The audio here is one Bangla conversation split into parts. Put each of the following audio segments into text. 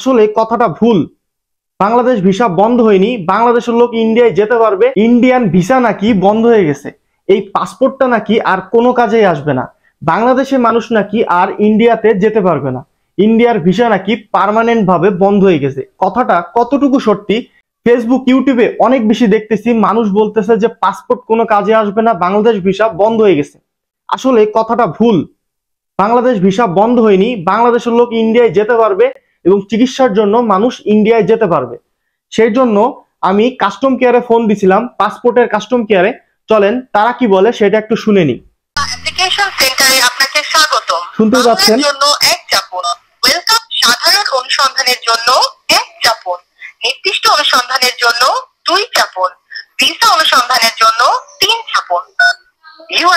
আসলে কথাটা ভুল বাংলাদেশ ভিসা বন্ধ হয়নি বাংলাদেশের লোক ইন্ডিয়ায় যেতে পারবে ইন্ডিয়ান ভিসা নাকি বন্ধ হয়ে গেছে এই পাসপোর্টটা নাকি আর কোনো কাজেই আসবে না বাংলাদেশের মানুষ নাকি আর ইন্ডিয়াতে যেতে পারবে না ইন্ডিয়ার ভিসা নাকি পারমানেন্ট ভাবে বন্ধ হয়ে গেছে কথাটা কতটুকু সত্যি ফেসবুক ইউটিউবে অনেক বেশি দেখতেছি মানুষ বলতেছে যে পাসপোর্ট কোনো কাজে আসবে না বাংলাদেশ ভিসা বন্ধ হয়ে গেছে আসলে কথাটা ভুল বাংলাদেশ ভিসা বন্ধ হয়নি বাংলাদেশের লোক ইন্ডিয়ায় যেতে পারবে এবং চিকিৎসার জন্য মানুষ ইন্ডিয়ায় যেতে পারবে সেই জন্য আমি কাস্টম কেয়ারে ফোন দিছিলাম পাসপোর্টের কাস্টম কেয়ারে চলেন তারা কি বলে সেটা একটু শুনে নি সেন্টারে আপনাকে স্বাগতম শুনতে পাচ্ছেন সাধারণ অনুসন্ধানের জন্য এক নির্দিষ্ট অনুসন্ধানের জন্য দুই অনুসন্ধানের জন্য তিন ইউ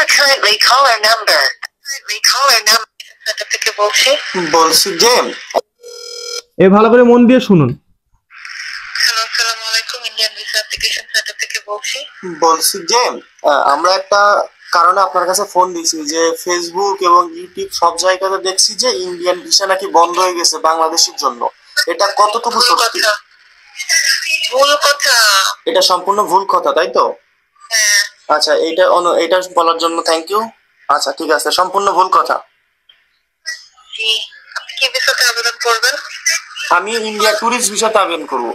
থেকে বলছি বলছি যে এ ভালো করে মন দিয়ে শুনুন বলছি যে আমরা একটা কারণে আপনার কাছে ফোন দিয়েছি যে ফেসবুক এবং ইউটিউব সব জায়গাতে দেখছি যে ইন্ডিয়ান ভিসা নাকি বন্ধ হয়ে গেছে বাংলাদেশের জন্য এটা কতটুকু সত্যি ভুল কথা এটা সম্পূর্ণ ভুল কথা তাই তো হ্যাঁ। আচ্ছা এটা এটা বলার জন্য থ্যাংক ইউ আচ্ছা ঠিক আছে সম্পূর্ণ ভুল কথা আপনি কি বিষয়ে আবেদন করবেন আমি ইন্ডিয়া ট্যুরিস্ট ভিসা আবেদন করব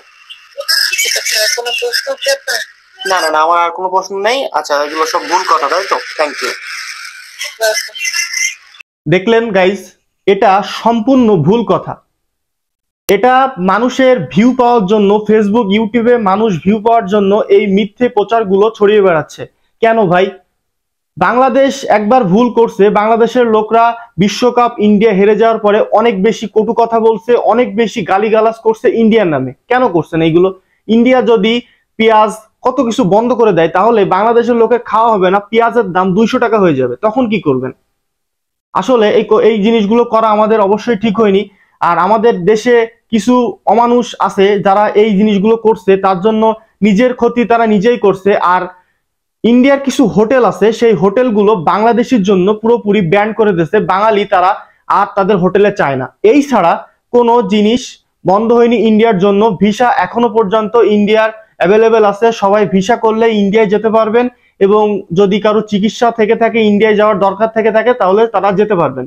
না না না আমার আর কোনো প্রশ্ন নেই আচ্ছা এগুলো সব ভুল কথা তাই তো থ্যাংক ইউ দেখলেন গাইস এটা সম্পূর্ণ ভুল কথা এটা মানুষের ভিউ পাওয়ার জন্য ফেসবুক ইউটিউবে মানুষ ভিউ পাওয়ার জন্য এই মিথ্যে প্রচারগুলো ছড়িয়ে বেড়াচ্ছে কেন ভাই বাংলাদেশ একবার ভুল করছে বাংলাদেশের লোকরা বিশ্বকাপ ইন্ডিয়া হেরে যাওয়ার পরে অনেক বেশি কটু কথা বলছে অনেক বেশি গালিগালাজ করছে ইন্ডিয়ার নামে কেন করছেন এইগুলো ইন্ডিয়া যদি পেঁয়াজ কত কিছু বন্ধ করে দেয় তাহলে বাংলাদেশের লোকে খাওয়া হবে না পেঁয়াজের দাম দুইশো টাকা হয়ে যাবে তখন কি করবেন আসলে এই এই জিনিসগুলো করা আমাদের অবশ্যই ঠিক হয়নি আর আমাদের দেশে কিছু অমানুষ আছে যারা এই জিনিসগুলো করছে তার জন্য নিজের ক্ষতি তারা নিজেই করছে আর ইন্ডিয়ার কিছু হোটেল আছে সেই হোটেলগুলো বাংলাদেশের জন্য পুরোপুরি ব্যান করে দিয়েছে বাঙালি তারা আর তাদের হোটেলে চায় না এই ছাড়া কোনো জিনিস বন্ধ হয়নি ইন্ডিয়ার জন্য ভিসা এখনো পর্যন্ত ইন্ডিয়ার অ্যাভেলেবেল আছে সবাই ভিসা করলে ইন্ডিয়ায় যেতে পারবেন এবং যদি কারো চিকিৎসা থেকে থাকে ইন্ডিয়ায় যাওয়ার দরকার থেকে থাকে তাহলে তারা যেতে পারবেন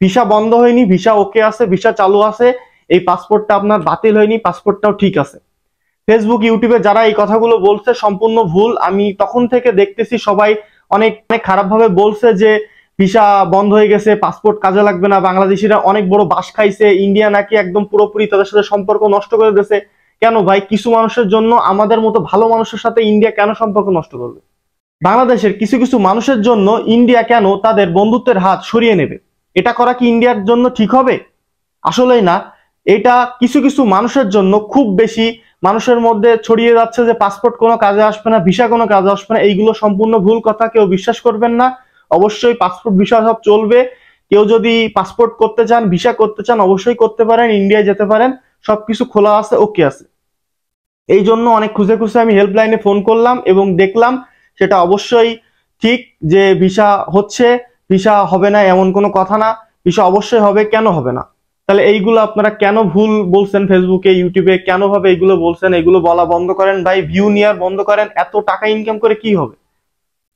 ভিসা বন্ধ হয়নি ভিসা ওকে আছে ভিসা চালু আছে এই পাসপোর্টটা আপনার বাতিল হয়নি পাসপোর্টটাও ঠিক আছে ফেসবুক ইউটিউবে যারা এই কথাগুলো বলছে সম্পূর্ণ ভুল আমি তখন থেকে দেখতেছি সবাই অনেক অনেক খারাপভাবে বলছে যে ভিসা বন্ধ হয়ে গেছে পাসপোর্ট কাজে লাগবে না বাংলাদেশিরা অনেক বড় বাস খাইছে ইন্ডিয়া নাকি একদম পুরোপুরি তাদের সাথে সম্পর্ক নষ্ট করে দিয়েছে কেন ভাই কিছু মানুষের জন্য আমাদের মতো ভালো মানুষের সাথে ইন্ডিয়া কেন সম্পর্ক নষ্ট করবে বাংলাদেশের কিছু কিছু মানুষের জন্য ইন্ডিয়া কেন তাদের বন্ধুত্বের হাত সরিয়ে নেবে এটা করা কি ইন্ডিয়ার জন্য ঠিক হবে আসলেই না এটা কিছু কিছু মানুষের জন্য খুব বেশি মানুষের মধ্যে ছড়িয়ে যাচ্ছে যে পাসপোর্ট কোনো কাজে আসবে না ভিসা কোনো কাজে আসবে না এইগুলো সম্পূর্ণ ভুল কথা কেউ বিশ্বাস করবেন না অবশ্যই পাসপোর্ট ভিসা সব চলবে কেউ যদি পাসপোর্ট করতে চান ভিসা করতে চান অবশ্যই করতে পারেন ইন্ডিয়ায় যেতে পারেন সব কিছু খোলা আছে ওকে আছে এই জন্য অনেক খুঁজে খুঁজে আমি হেল্পলাইনে ফোন করলাম এবং দেখলাম সেটা অবশ্যই ঠিক যে ভিসা হচ্ছে ভিসা হবে না এমন কোনো কথা না ভিসা অবশ্যই হবে কেন হবে না তাহলে এইগুলো আপনারা কেন ভুল বলছেন ফেসবুকে ইউটিউবে কেন ভাবে এইগুলো বলছেন এগুলো বলা বন্ধ করেন ভাই ভিউ নেওয়ার বন্ধ করেন এত টাকা ইনকাম করে কি হবে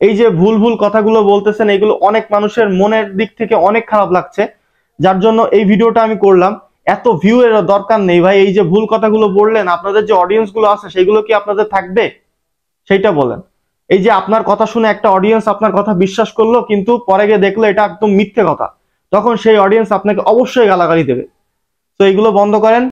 এই যে ভুল ভুল কথাগুলো বলতেছেন এগুলো অনেক মানুষের মনের দিক থেকে অনেক খারাপ লাগছে যার জন্য এই ভিডিওটা আমি করলাম এত ভিউ এর দরকার নেই ভাই এই যে ভুল কথাগুলো বললেন আপনাদের যে অডিয়েন্স গুলো আছে সেগুলো কি আপনাদের থাকবে সেইটা বলেন এই যে আপনার কথা শুনে একটা অডিয়েন্স আপনার কথা বিশ্বাস করলো কিন্তু পরে গিয়ে দেখলো এটা একদম মিথ্যে কথা তখন সেই অডিয়েন্স আপনাকে অবশ্যই গালাগালি দেবে তো এইগুলো বন্ধ করেন